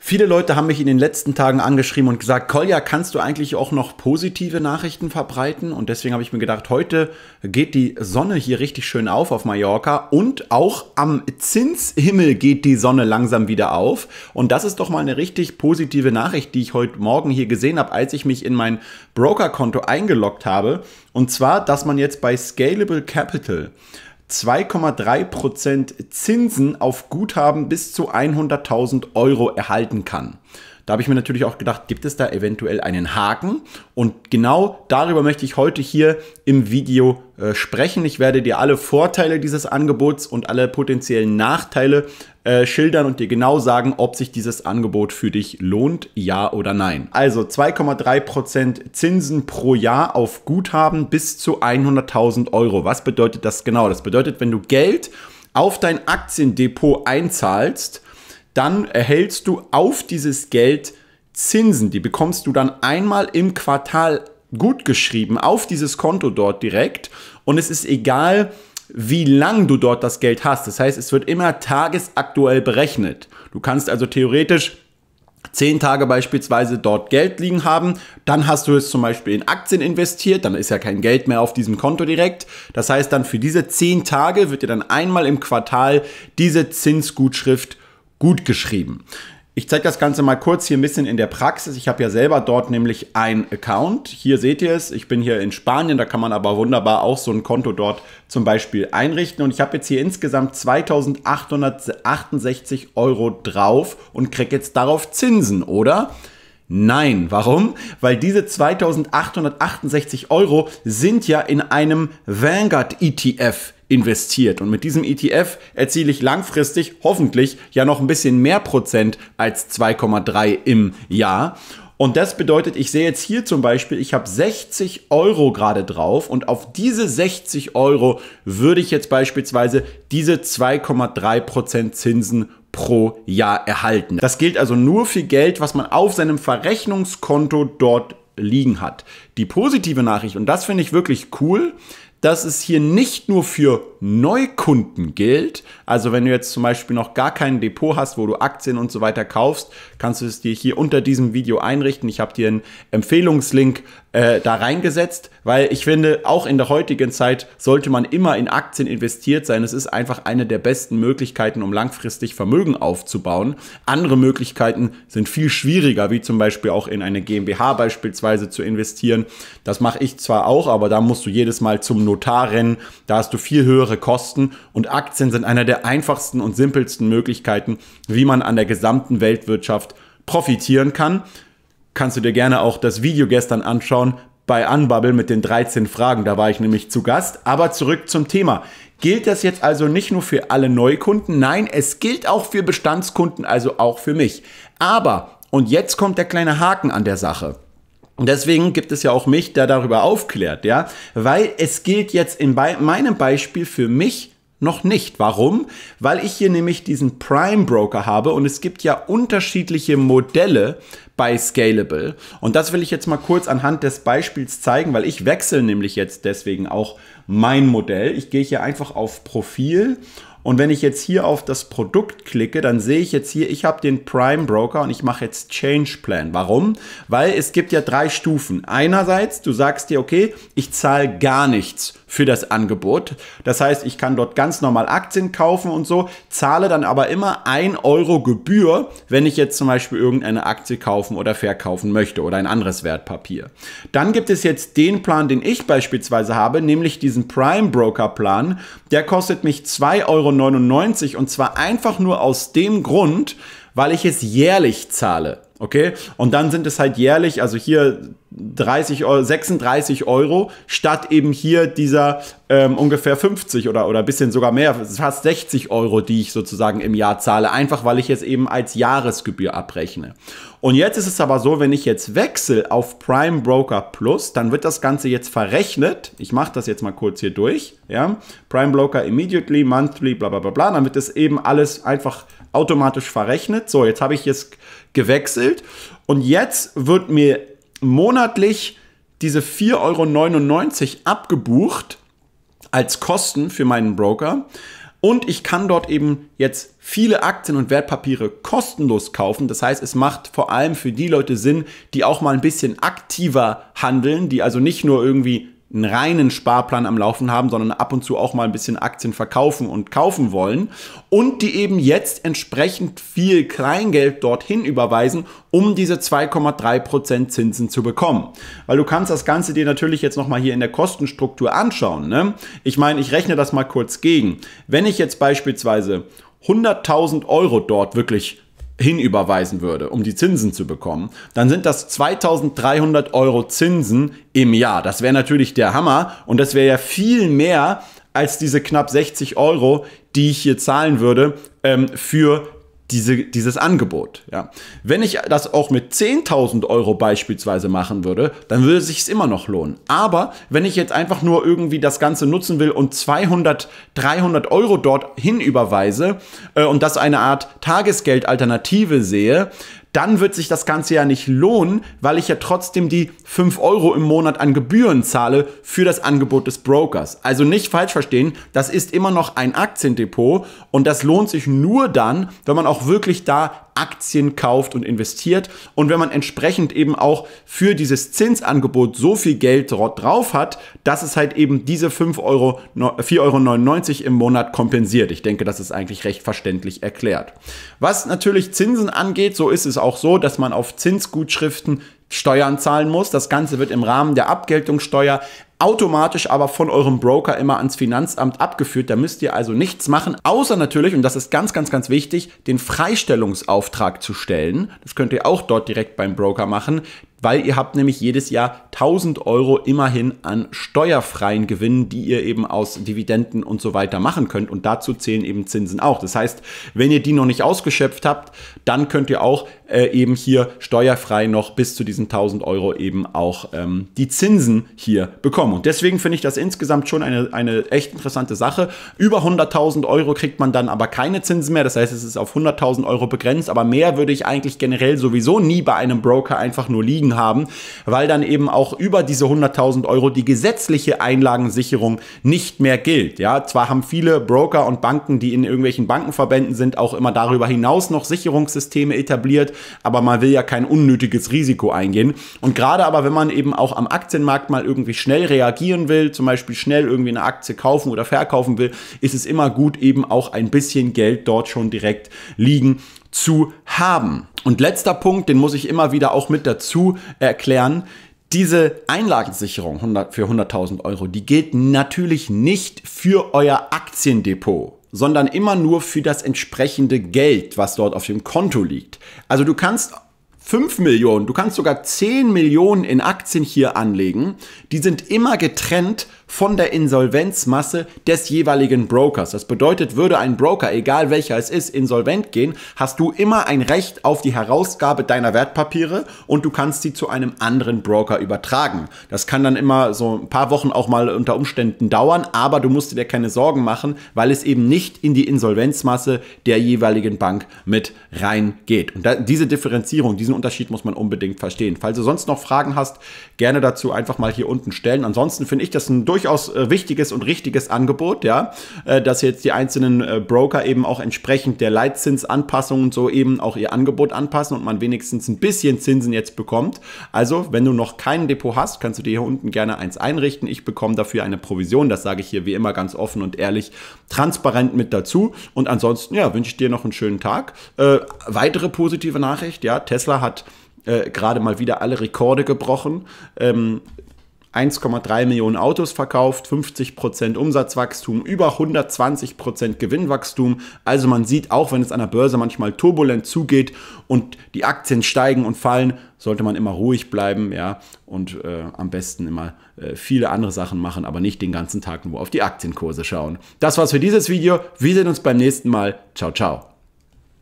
Viele Leute haben mich in den letzten Tagen angeschrieben und gesagt, Kolja, kannst du eigentlich auch noch positive Nachrichten verbreiten? Und deswegen habe ich mir gedacht, heute geht die Sonne hier richtig schön auf auf Mallorca und auch am Zinshimmel geht die Sonne langsam wieder auf. Und das ist doch mal eine richtig positive Nachricht, die ich heute Morgen hier gesehen habe, als ich mich in mein Brokerkonto eingeloggt habe. Und zwar, dass man jetzt bei Scalable Capital 2,3% Zinsen auf Guthaben bis zu 100.000 Euro erhalten kann. Da habe ich mir natürlich auch gedacht, gibt es da eventuell einen Haken? Und genau darüber möchte ich heute hier im Video äh, sprechen. Ich werde dir alle Vorteile dieses Angebots und alle potenziellen Nachteile äh, schildern und dir genau sagen, ob sich dieses Angebot für dich lohnt, ja oder nein. Also 2,3% Zinsen pro Jahr auf Guthaben bis zu 100.000 Euro. Was bedeutet das genau? Das bedeutet, wenn du Geld auf dein Aktiendepot einzahlst, dann erhältst du auf dieses Geld Zinsen. Die bekommst du dann einmal im Quartal gut geschrieben auf dieses Konto dort direkt. Und es ist egal, wie lang du dort das Geld hast. Das heißt, es wird immer tagesaktuell berechnet. Du kannst also theoretisch zehn Tage beispielsweise dort Geld liegen haben, dann hast du es zum Beispiel in Aktien investiert, dann ist ja kein Geld mehr auf diesem Konto direkt. Das heißt dann für diese zehn Tage wird dir dann einmal im Quartal diese Zinsgutschrift gut geschrieben. Ich zeige das Ganze mal kurz hier ein bisschen in der Praxis. Ich habe ja selber dort nämlich ein Account. Hier seht ihr es. Ich bin hier in Spanien. Da kann man aber wunderbar auch so ein Konto dort zum Beispiel einrichten. Und ich habe jetzt hier insgesamt 2868 Euro drauf und kriege jetzt darauf Zinsen, oder? Nein, warum? Weil diese 2868 Euro sind ja in einem Vanguard ETF investiert. Und mit diesem ETF erziele ich langfristig hoffentlich ja noch ein bisschen mehr Prozent als 2,3 im Jahr. Und das bedeutet, ich sehe jetzt hier zum Beispiel, ich habe 60 Euro gerade drauf und auf diese 60 Euro würde ich jetzt beispielsweise diese 2,3% Prozent Zinsen pro Jahr erhalten. Das gilt also nur für Geld, was man auf seinem Verrechnungskonto dort liegen hat. Die positive Nachricht, und das finde ich wirklich cool, dass es hier nicht nur für Neukunden gilt. Also wenn du jetzt zum Beispiel noch gar kein Depot hast, wo du Aktien und so weiter kaufst, kannst du es dir hier unter diesem Video einrichten. Ich habe dir einen Empfehlungslink äh, da reingesetzt, weil ich finde, auch in der heutigen Zeit sollte man immer in Aktien investiert sein. Es ist einfach eine der besten Möglichkeiten, um langfristig Vermögen aufzubauen. Andere Möglichkeiten sind viel schwieriger, wie zum Beispiel auch in eine GmbH beispielsweise zu investieren. Das mache ich zwar auch, aber da musst du jedes Mal zum Notar rennen, da hast du viel höhere Kosten und Aktien sind einer der einfachsten und simpelsten Möglichkeiten, wie man an der gesamten Weltwirtschaft profitieren kann. Kannst du dir gerne auch das Video gestern anschauen bei Unbubble mit den 13 Fragen, da war ich nämlich zu Gast. Aber zurück zum Thema. Gilt das jetzt also nicht nur für alle Neukunden? Nein, es gilt auch für Bestandskunden, also auch für mich. Aber, und jetzt kommt der kleine Haken an der Sache. Und deswegen gibt es ja auch mich, der darüber aufklärt, ja, weil es gilt jetzt in Be meinem Beispiel für mich noch nicht. Warum? Weil ich hier nämlich diesen Prime Broker habe und es gibt ja unterschiedliche Modelle bei Scalable. Und das will ich jetzt mal kurz anhand des Beispiels zeigen, weil ich wechsle nämlich jetzt deswegen auch mein Modell. Ich gehe hier einfach auf Profil und wenn ich jetzt hier auf das Produkt klicke, dann sehe ich jetzt hier, ich habe den Prime Broker und ich mache jetzt Change Plan. Warum? Weil es gibt ja drei Stufen. Einerseits, du sagst dir, okay, ich zahle gar nichts für das Angebot. Das heißt, ich kann dort ganz normal Aktien kaufen und so, zahle dann aber immer 1 Euro Gebühr, wenn ich jetzt zum Beispiel irgendeine Aktie kaufen oder verkaufen möchte oder ein anderes Wertpapier. Dann gibt es jetzt den Plan, den ich beispielsweise habe, nämlich diesen Prime Broker Plan. Der kostet mich 2 Euro Euro und zwar einfach nur aus dem Grund, weil ich es jährlich zahle. Okay? Und dann sind es halt jährlich, also hier 30 Euro, 36 Euro statt eben hier dieser ähm, ungefähr 50 oder, oder ein bisschen sogar mehr, fast 60 Euro, die ich sozusagen im Jahr zahle, einfach weil ich jetzt eben als Jahresgebühr abrechne. Und jetzt ist es aber so, wenn ich jetzt wechsle auf Prime Broker Plus, dann wird das Ganze jetzt verrechnet. Ich mache das jetzt mal kurz hier durch. Ja? Prime Broker immediately, monthly, bla bla bla bla. Dann wird das eben alles einfach automatisch verrechnet. So, jetzt habe ich jetzt gewechselt und jetzt wird mir monatlich diese 4,99 Euro abgebucht als Kosten für meinen Broker. Und ich kann dort eben jetzt viele Aktien und Wertpapiere kostenlos kaufen. Das heißt, es macht vor allem für die Leute Sinn, die auch mal ein bisschen aktiver handeln, die also nicht nur irgendwie einen reinen Sparplan am Laufen haben, sondern ab und zu auch mal ein bisschen Aktien verkaufen und kaufen wollen und die eben jetzt entsprechend viel Kleingeld dorthin überweisen, um diese 2,3% Zinsen zu bekommen. Weil du kannst das Ganze dir natürlich jetzt nochmal hier in der Kostenstruktur anschauen. Ne? Ich meine, ich rechne das mal kurz gegen. Wenn ich jetzt beispielsweise 100.000 Euro dort wirklich hinüberweisen würde, um die Zinsen zu bekommen, dann sind das 2300 Euro Zinsen im Jahr. Das wäre natürlich der Hammer und das wäre ja viel mehr als diese knapp 60 Euro, die ich hier zahlen würde ähm, für diese, dieses Angebot. Ja. Wenn ich das auch mit 10.000 Euro beispielsweise machen würde, dann würde es sich immer noch lohnen. Aber wenn ich jetzt einfach nur irgendwie das Ganze nutzen will und 200, 300 Euro dorthin überweise äh, und das eine Art Tagesgeldalternative sehe, dann wird sich das Ganze ja nicht lohnen, weil ich ja trotzdem die 5 Euro im Monat an Gebühren zahle für das Angebot des Brokers. Also nicht falsch verstehen, das ist immer noch ein Aktiendepot und das lohnt sich nur dann, wenn man auch wirklich da Aktien kauft und investiert. Und wenn man entsprechend eben auch für dieses Zinsangebot so viel Geld drauf hat, dass es halt eben diese 5 Euro, Euro im Monat kompensiert. Ich denke, das ist eigentlich recht verständlich erklärt. Was natürlich Zinsen angeht, so ist es auch so, dass man auf Zinsgutschriften Steuern zahlen muss. Das Ganze wird im Rahmen der Abgeltungssteuer automatisch aber von eurem Broker immer ans Finanzamt abgeführt. Da müsst ihr also nichts machen, außer natürlich, und das ist ganz, ganz, ganz wichtig, den Freistellungsauftrag zu stellen. Das könnt ihr auch dort direkt beim Broker machen weil ihr habt nämlich jedes Jahr 1000 Euro immerhin an steuerfreien Gewinnen, die ihr eben aus Dividenden und so weiter machen könnt. Und dazu zählen eben Zinsen auch. Das heißt, wenn ihr die noch nicht ausgeschöpft habt, dann könnt ihr auch äh, eben hier steuerfrei noch bis zu diesen 1000 Euro eben auch ähm, die Zinsen hier bekommen. Und deswegen finde ich das insgesamt schon eine, eine echt interessante Sache. Über 100.000 Euro kriegt man dann aber keine Zinsen mehr. Das heißt, es ist auf 100.000 Euro begrenzt. Aber mehr würde ich eigentlich generell sowieso nie bei einem Broker einfach nur liegen haben, weil dann eben auch über diese 100.000 Euro die gesetzliche Einlagensicherung nicht mehr gilt. Ja, zwar haben viele Broker und Banken, die in irgendwelchen Bankenverbänden sind, auch immer darüber hinaus noch Sicherungssysteme etabliert, aber man will ja kein unnötiges Risiko eingehen. Und gerade aber, wenn man eben auch am Aktienmarkt mal irgendwie schnell reagieren will, zum Beispiel schnell irgendwie eine Aktie kaufen oder verkaufen will, ist es immer gut, eben auch ein bisschen Geld dort schon direkt liegen zu haben. Und letzter Punkt, den muss ich immer wieder auch mit dazu erklären. Diese Einlagensicherung für 100.000 Euro, die gilt natürlich nicht für euer Aktiendepot sondern immer nur für das entsprechende Geld, was dort auf dem Konto liegt. Also du kannst 5 Millionen, du kannst sogar 10 Millionen in Aktien hier anlegen, die sind immer getrennt von der Insolvenzmasse des jeweiligen Brokers. Das bedeutet, würde ein Broker, egal welcher es ist, insolvent gehen, hast du immer ein Recht auf die Herausgabe deiner Wertpapiere und du kannst sie zu einem anderen Broker übertragen. Das kann dann immer so ein paar Wochen auch mal unter Umständen dauern, aber du musst dir keine Sorgen machen, weil es eben nicht in die Insolvenzmasse der jeweiligen Bank mit reingeht. Und da, diese Differenzierung, diesen Unterschied muss man unbedingt verstehen. Falls du sonst noch Fragen hast, gerne dazu einfach mal hier unten stellen. Ansonsten finde ich das ein durchaus äh, wichtiges und richtiges Angebot, ja, äh, dass jetzt die einzelnen äh, Broker eben auch entsprechend der Leitzinsanpassung und so eben auch ihr Angebot anpassen und man wenigstens ein bisschen Zinsen jetzt bekommt. Also, wenn du noch kein Depot hast, kannst du dir hier unten gerne eins einrichten. Ich bekomme dafür eine Provision, das sage ich hier wie immer ganz offen und ehrlich, transparent mit dazu. Und ansonsten, ja, wünsche ich dir noch einen schönen Tag. Äh, weitere positive Nachricht, ja, Tesla hat hat äh, gerade mal wieder alle Rekorde gebrochen. Ähm, 1,3 Millionen Autos verkauft, 50% Umsatzwachstum, über 120% Gewinnwachstum. Also man sieht, auch wenn es an der Börse manchmal turbulent zugeht und die Aktien steigen und fallen, sollte man immer ruhig bleiben, ja, und äh, am besten immer äh, viele andere Sachen machen, aber nicht den ganzen Tag nur auf die Aktienkurse schauen. Das war's für dieses Video. Wir sehen uns beim nächsten Mal. Ciao, ciao.